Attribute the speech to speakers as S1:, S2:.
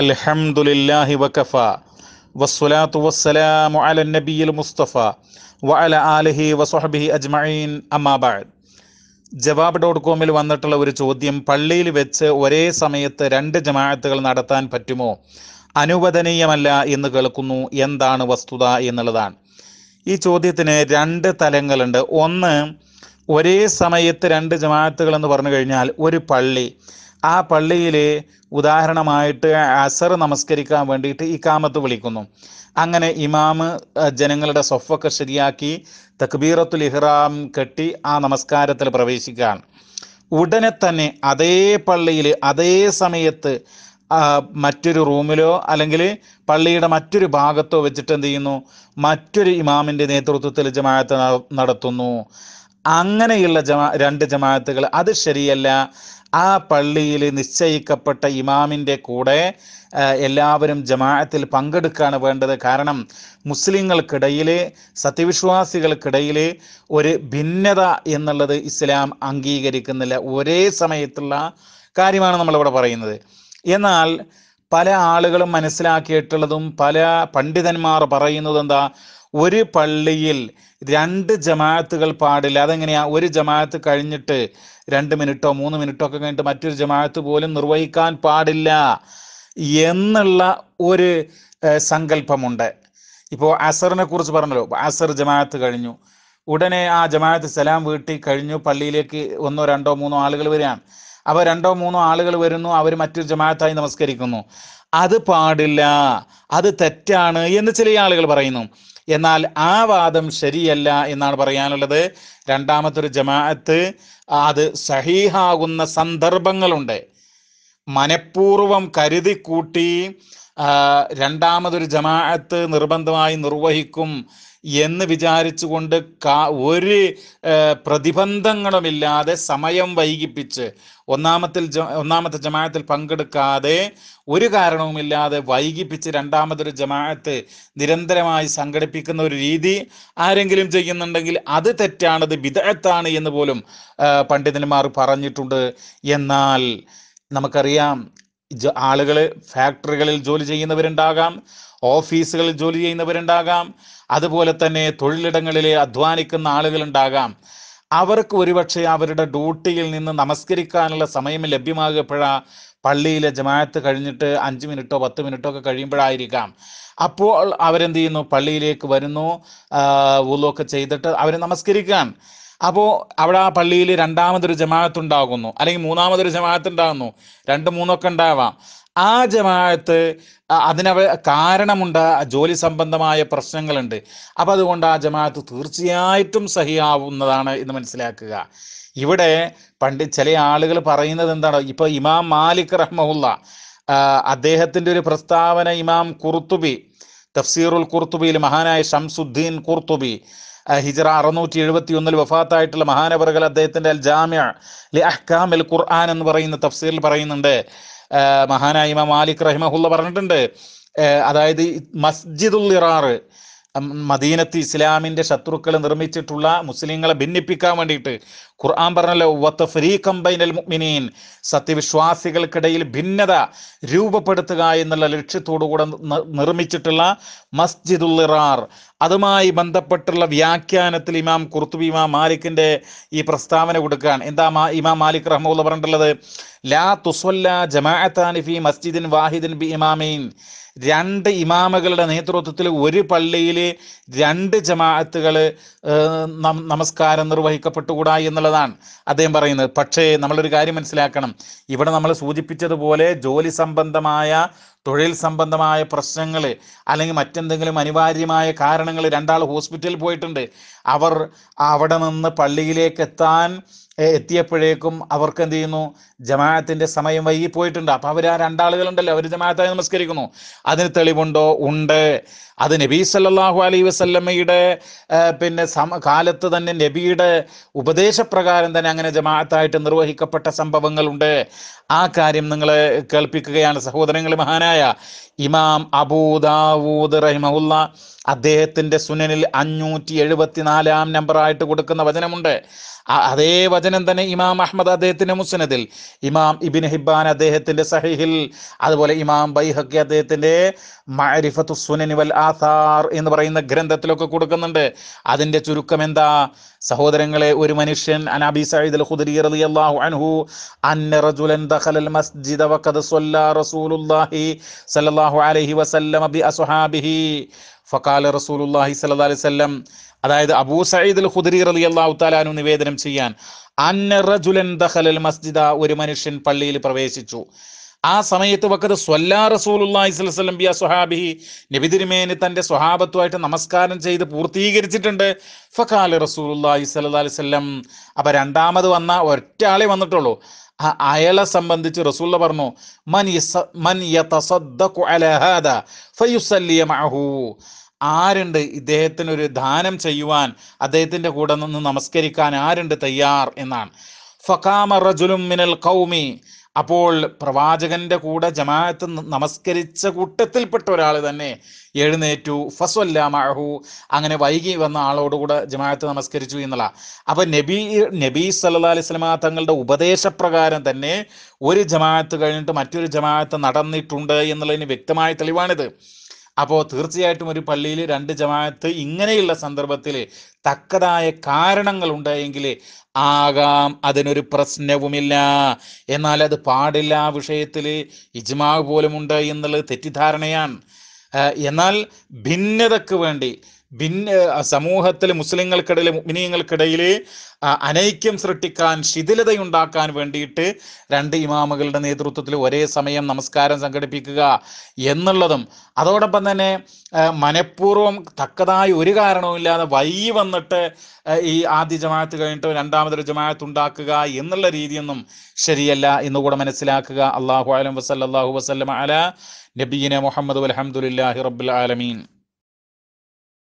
S1: അൽഹംദുലില്ലാഹി വകഫ വസ്സലാത്തു വസ്സലാമു അല നബിയിൽ മുസ്തഫ വഅല ആലിഹി വസ്ഹബിഹി അജ്മഈൻ അമ്മാബാദ് ജവാബ് ഡോട്ട് കോമിൽ വന്നിട്ടുള്ള ഒരു ചോദ്യം പള്ളിയിൽ വെച്ച് ഒരേ സമയത്ത് രണ്ട് ജമാഅത്തുകൾ നടത്താൻ പറ്റുമോ അനുവദനീയമല്ല എന്ന് കേൾക്കുന്നു എന്താണ് വസ്തുത എന്നുള്ളതാണ് ഈ ചോദ്യത്തിന് രണ്ട് തലങ്ങളുണ്ട് ഒന്ന് ഒരേ സമയത്ത് രണ്ട് ജമാഅത്തുകൾ എന്ന് പറഞ്ഞു കഴിഞ്ഞാൽ ഒരു പള്ളി ആ പള്ളിയിൽ ഉദാഹരണമായിട്ട് അസർ നമസ്കരിക്കാൻ വേണ്ടിയിട്ട് ഈ കാമത്ത് വിളിക്കുന്നു അങ്ങനെ ഇമാമ് ജനങ്ങളുടെ സൊഫൊക്കെ ശരിയാക്കി തക്ബീറത്തുൽ ഇഹ്റാം കെട്ടി ആ നമസ്കാരത്തിൽ പ്രവേശിക്കുകയാണ് ഉടനെ തന്നെ അതേ പള്ളിയിൽ അതേ സമയത്ത് മറ്റൊരു റൂമിലോ അല്ലെങ്കിൽ പള്ളിയുടെ മറ്റൊരു ഭാഗത്തോ വെച്ചിട്ട് എന്ത് ചെയ്യുന്നു മറ്റൊരു ഇമാമിൻ്റെ നേതൃത്വത്തിൽ ജമാഅത്ത് നടത്തുന്നു അങ്ങനെയുള്ള ജമാ രണ്ട് ജമാഅത്തുകൾ അത് ശരിയല്ല ആ പള്ളിയിൽ നിശ്ചയിക്കപ്പെട്ട ഇമാമിൻ്റെ കൂടെ എല്ലാവരും ജമാഅത്തിൽ പങ്കെടുക്കുകയാണ് വേണ്ടത് കാരണം മുസ്ലിങ്ങൾക്കിടയിൽ സത്യവിശ്വാസികൾക്കിടയിൽ ഒരു ഭിന്നത എന്നുള്ളത് ഇസ്ലാം അംഗീകരിക്കുന്നില്ല ഒരേ സമയത്തുള്ള കാര്യമാണ് നമ്മളിവിടെ പറയുന്നത് എന്നാൽ പല ആളുകളും മനസ്സിലാക്കിയിട്ടുള്ളതും പല പണ്ഡിതന്മാർ പറയുന്നത് എന്താ ഒരു പള്ളിയിൽ രണ്ട് ജമാഅത്തുകൾ പാടില്ല അതെങ്ങനെയാ ഒരു ജമാഅത്ത് കഴിഞ്ഞിട്ട് രണ്ട് മിനിറ്റോ മൂന്ന് മിനിറ്റോ ഒക്കെ കഴിഞ്ഞിട്ട് മറ്റൊരു ജമാഅത്ത് പോലും നിർവഹിക്കാൻ പാടില്ല എന്നുള്ള ഒരു സങ്കല്പമുണ്ട് ഇപ്പോൾ അസറിനെ കുറിച്ച് പറഞ്ഞല്ലോ അസർ ജമാഅത്ത് കഴിഞ്ഞു ഉടനെ ആ ജമാഅത്ത് സലാം വീട്ടി കഴിഞ്ഞു പള്ളിയിലേക്ക് ഒന്നോ രണ്ടോ മൂന്നോ ആളുകൾ വരികയാണ് അപ്പോൾ രണ്ടോ മൂന്നോ ആളുകൾ വരുന്നു അവർ മറ്റൊരു ജമാഅത്തായി നമസ്കരിക്കുന്നു അത് പാടില്ല അത് തെറ്റാണ് എന്ന് ചില ആളുകൾ പറയുന്നു എന്നാൽ ആ വാദം ശരിയല്ല എന്നാണ് പറയാനുള്ളത് രണ്ടാമത്തൊരു ജമാഅത്ത് അത് സഹീഹാകുന്ന സന്ദർഭങ്ങളുണ്ട് മനഃപൂർവം കരുതി കൂട്ടി രണ്ടാമതൊരു ജമാഅത്ത് നിർബന്ധമായി നിർവഹിക്കും എന്ന് വിചാരിച്ചുകൊണ്ട് കാ ഒരു പ്രതിബന്ധങ്ങളുമില്ലാതെ സമയം വൈകിപ്പിച്ച് ഒന്നാമത്തിൽ ഒന്നാമത്തെ ജമാഅത്തിൽ പങ്കെടുക്കാതെ ഒരു കാരണവുമില്ലാതെ വൈകിപ്പിച്ച് രണ്ടാമതൊരു ജമാഅത്ത് നിരന്തരമായി സംഘടിപ്പിക്കുന്ന ഒരു രീതി ആരെങ്കിലും ചെയ്യുന്നുണ്ടെങ്കിൽ അത് തെറ്റാണത് വിദഗ്ധാണ് എന്ന് പോലും പണ്ഡിതന്മാർ പറഞ്ഞിട്ടുണ്ട് എന്നാൽ നമുക്കറിയാം ആളുകൾ ഫാക്ടറികളിൽ ജോലി ചെയ്യുന്നവരുണ്ടാകാം ഓഫീസുകളിൽ ജോലി ചെയ്യുന്നവരുണ്ടാകാം അതുപോലെ തന്നെ തൊഴിലിടങ്ങളിൽ അധ്വാനിക്കുന്ന ആളുകളുണ്ടാകാം അവർക്ക് ഒരുപക്ഷെ അവരുടെ ഡ്യൂട്ടിയിൽ നിന്ന് നമസ്കരിക്കാനുള്ള സമയം ലഭ്യമാകുമ്പോഴാ പള്ളിയിലെ ജമാഅത്ത് കഴിഞ്ഞിട്ട് അഞ്ച് മിനിറ്റോ പത്ത് മിനിറ്റോ ഒക്കെ കഴിയുമ്പോഴായിരിക്കാം അപ്പോൾ അവരെന്ത് ചെയ്യുന്നു പള്ളിയിലേക്ക് വരുന്നു ഉള്ളൊക്കെ ചെയ്തിട്ട് അവർ നമസ്കരിക്കാൻ അപ്പോൾ അവിടെ ആ പള്ളിയിൽ രണ്ടാമതൊരു ജമാഅത്ത് ഉണ്ടാകുന്നു അല്ലെങ്കിൽ മൂന്നാമതൊരു ജമാഅത്ത് ഉണ്ടാകുന്നു രണ്ട് മൂന്നൊക്കെ ഉണ്ടാവാം ആ ജമാഅത്ത് അതിനവ കാരണമുണ്ട് ജോലി സംബന്ധമായ പ്രശ്നങ്ങളുണ്ട് അപ്പം അതുകൊണ്ട് ആ ജമാഅത്ത് തീർച്ചയായിട്ടും സഹിയാവുന്നതാണ് എന്ന് മനസ്സിലാക്കുക ഇവിടെ പണ്ട് ചില ആളുകൾ പറയുന്നത് എന്താണ് ഇപ്പോൾ ഇമാം മാലിക് റഹ്മുള്ള അദ്ദേഹത്തിൻ്റെ ഒരു പ്രസ്താവന ഇമാം കുർത്തുബി തഫ്സീറുൽ കുർത്തുബിയിൽ മഹാനായ ഷംസുദ്ദീൻ കുർത്തുബി ഹിജറ അറുന്നൂറ്റി എഴുപത്തി ഒന്നിൽ വഫാത്തായിട്ടുള്ള മഹാനവറുകൾ അദ്ദേഹത്തിൻ്റെ അൽ ജാമ്യ ലി അഹ്കാം അൽ ഖുർആൻ എന്ന് പറയുന്ന തഫ്സീറിൽ പറയുന്നുണ്ട് മഹാനായിമ മാലിക് റഹിമഹുള്ള പറഞ്ഞിട്ടുണ്ട് അതായത് മസ്ജിദുൽ ഇറാറ് മദീനത്ത് ഇസ്ലാമിന്റെ ശത്രുക്കൾ നിർമ്മിച്ചിട്ടുള്ള മുസ്ലിങ്ങളെ ഭിന്നിപ്പിക്കാൻ വേണ്ടിയിട്ട് ഖുർആൻ പറഞ്ഞല്ലോ വത്ത് ഫ്രീ കമ്പൈനൽ മുഗ്മിനീൻ സത്യവിശ്വാസികൾക്കിടയിൽ ഭിന്നത രൂപപ്പെടുത്തുക എന്നുള്ള ലക്ഷ്യത്തോടുകൂടെ നിർമ്മിച്ചിട്ടുള്ള മസ്ജിദുൽ ഇറാർ അതുമായി ബന്ധപ്പെട്ടുള്ള വ്യാഖ്യാനത്തിൽ ഇമാം കുർത്തുബി ഇമാം മാലിക്കിന്റെ ഈ പ്രസ്താവന കൊടുക്കുകയാണ് എന്താ ഇമാം മാലിക് റഹ്മുള്ള പറഞ്ഞിട്ടുള്ളത് ലാ മസ്ജിദിൻ വാഹിദിൻ ബി ഇമാമീൻ രണ്ട് ഇമാമകളുടെ നേതൃത്വത്തിൽ ഒരു പള്ളിയിൽ രണ്ട് ജമാഅത്തുകൾ നമസ്കാരം നിർവഹിക്കപ്പെട്ടുകൂടാ എന്നുള്ളതാണ് അദ്ദേഹം പറയുന്നത് പക്ഷേ നമ്മളൊരു കാര്യം മനസ്സിലാക്കണം ഇവിടെ നമ്മൾ സൂചിപ്പിച്ചതുപോലെ ജോലി സംബന്ധമായ തൊഴിൽ സംബന്ധമായ പ്രശ്നങ്ങൾ അല്ലെങ്കിൽ മറ്റെന്തെങ്കിലും അനിവാര്യമായ കാരണങ്ങൾ രണ്ടാൾ ഹോസ്പിറ്റലിൽ പോയിട്ടുണ്ട് അവർ അവിടെ നിന്ന് പള്ളിയിലേക്ക് എത്താൻ എത്തിയപ്പോഴേക്കും അവർക്ക് എന്ത് ചെയ്യുന്നു ജമാഅത്തിൻ്റെ സമയം വൈകി പോയിട്ടുണ്ട് അപ്പോൾ അവർ ആ രണ്ടാളുകളുണ്ടല്ലോ അവർ ജമാഅത്തായി നമസ്കരിക്കുന്നു അതിന് തെളിവുണ്ടോ ഉണ്ട് അത് നബി സല്ലാഹു അലൈ വസല്ലമ്മയുടെ പിന്നെ കാലത്ത് തന്നെ നബിയുടെ ഉപദേശപ്രകാരം തന്നെ അങ്ങനെ ജമാഅത്തായിട്ട് നിർവഹിക്കപ്പെട്ട സംഭവങ്ങളുണ്ട് ആ കാര്യം നിങ്ങൾ കേൾപ്പിക്കുകയാണ് സഹോദരങ്ങൾ മഹാനായ ഇമാം അബൂദാവൂദ് റഹിമഹുല്ല അദ്ദേഹത്തിൻ്റെ സുനനിൽ അഞ്ഞൂറ്റി എഴുപത്തിനാലാം നമ്പറായിട്ട് കൊടുക്കുന്ന വചനമുണ്ട് അതേ വചനം തന്നെ ഇമാം അഹമ്മദ് അദ്ദേഹത്തിൻ്റെ മുസ്നദിൽ ഇമാം ഇബിൻ ഹിബാൻ അദ്ദേഹത്തിൻ്റെ സഹിഹിൽ അതുപോലെ ഇമാം ബൈഹക്കി അദ്ദേഹത്തിൻ്റെ മരിഫത്തു സുനനിവൽ ആസാർ ആഥാർ എന്ന് പറയുന്ന ഗ്രന്ഥത്തിലൊക്കെ കൊടുക്കുന്നുണ്ട് അതിന്റെ ചുരുക്കം എന്താ സഹോദരങ്ങളെ ഒരു മനുഷ്യൻ അനാബി സയ്യിദ് അൽ ഖുദരി റളിയല്ലാഹു അൻഹു അന്ന റജുലൻ ദഖലൽ മസ്ജിദ വഖദ സ്വല്ല റസൂലുള്ളാഹി സല്ലല്ലാഹു അലൈഹി വസല്ലമ ബി അസ്ഹാബിഹി ഫക്കാല റസൂലുല്ലാഹി സല്ലാ അലൈഹി സ്വല്ലം അതായത് അബൂ സയ്യിദ് അൽ ഖുദരി റലി അള്ളാഹു താലാനു നിവേദനം ചെയ്യാൻ റജുലൻ ദഹലൽ മസ്ജിദ ഒരു മനുഷ്യൻ പള്ളിയിൽ പ്രവേശിച്ചു ആ സമയത്ത് വക്കത് സ്വല്ലാ റസൂലുല്ലാഹി സ്വലം ബിയ സുഹാബിഹി നബിതിരുമേന് തന്റെ സ്വഹാബത്തുമായിട്ട് നമസ്കാരം ചെയ്ത് പൂർത്തീകരിച്ചിട്ടുണ്ട് ഫക്കാല റസൂലുല്ലാഹി സല്ലാ അലൈഹി സ്വല്ലം അപ്പൊ രണ്ടാമത് വന്ന ഒറ്റ ആളെ വന്നിട്ടുള്ളൂ അയാളെ സംബന്ധിച്ച് റസൂല പറഞ്ഞു മൻ മൻ ആരുണ്ട് ഇദ്ദേഹത്തിന് ഒരു ദാനം ചെയ്യുവാൻ അദ്ദേഹത്തിൻ്റെ കൂടെ നിന്ന് നമസ്കരിക്കാൻ ആരുണ്ട് തയ്യാർ എന്നാണ് ഫഖാമ റജുലും മിനൽ കൗമി അപ്പോൾ പ്രവാചകന്റെ കൂടെ ജമാഅത്ത് നമസ്കരിച്ച കൂട്ടത്തിൽപ്പെട്ട ഒരാൾ തന്നെ എഴുന്നേറ്റു ഫസ്വല്ല മഹു അങ്ങനെ വൈകി വന്ന ആളോടുകൂടെ ജമാഅത്ത് നമസ്കരിച്ചു എന്നുള്ള അപ്പൊ നബി നബി സല്ലാ അലിസ്ലമ തങ്ങളുടെ ഉപദേശപ്രകാരം തന്നെ ഒരു ജമാഅത്ത് കഴിഞ്ഞിട്ട് മറ്റൊരു ജമാഅത്ത് നടന്നിട്ടുണ്ട് എന്നുള്ളതിന് വ്യക്തമായ തെളിവാണിത് അപ്പോൾ തീർച്ചയായിട്ടും ഒരു പള്ളിയിൽ രണ്ട് ജമാഅത്ത് ഇങ്ങനെയുള്ള സന്ദർഭത്തിൽ തക്കതായ കാരണങ്ങൾ ഉണ്ടായെങ്കിൽ ആകാം അതിനൊരു പ്രശ്നവുമില്ല എന്നാൽ അത് പാടില്ല ആ വിഷയത്തിൽ ഇജ്മാ പോലും ഉണ്ട് എന്നുള്ളത് തെറ്റിദ്ധാരണയാണ് എന്നാൽ ഭിന്നതക്ക് വേണ്ടി ഭിന്ന സമൂഹത്തിൽ മുസ്ലിങ്ങൾക്കിടയിൽ മുഗ്നീയങ്ങൾക്കിടയിൽ അനൈക്യം സൃഷ്ടിക്കാൻ ശിഥിലതയുണ്ടാക്കാൻ വേണ്ടിയിട്ട് രണ്ട് ഇമാമുകളുടെ നേതൃത്വത്തിൽ ഒരേ സമയം നമസ്കാരം സംഘടിപ്പിക്കുക എന്നുള്ളതും അതോടൊപ്പം തന്നെ മനഃപൂർവ്വം തക്കതായ ഒരു കാരണവുമില്ലാതെ വൈ വന്നിട്ട് ഈ ആദ്യ ജമാഅത്ത് കഴിഞ്ഞിട്ട് രണ്ടാമതൊരു ജമാഅത്ത് ഉണ്ടാക്കുക എന്നുള്ള രീതിയൊന്നും ശരിയല്ല എന്നുകൂടെ മനസ്സിലാക്കുക അള്ളാഹു അലം വസല്ലാഹു വസ്ലം അല നബീന മുഹമ്മദ് അലഹമുല്ലാഹി റബ്ബുൽ ആലമീൻ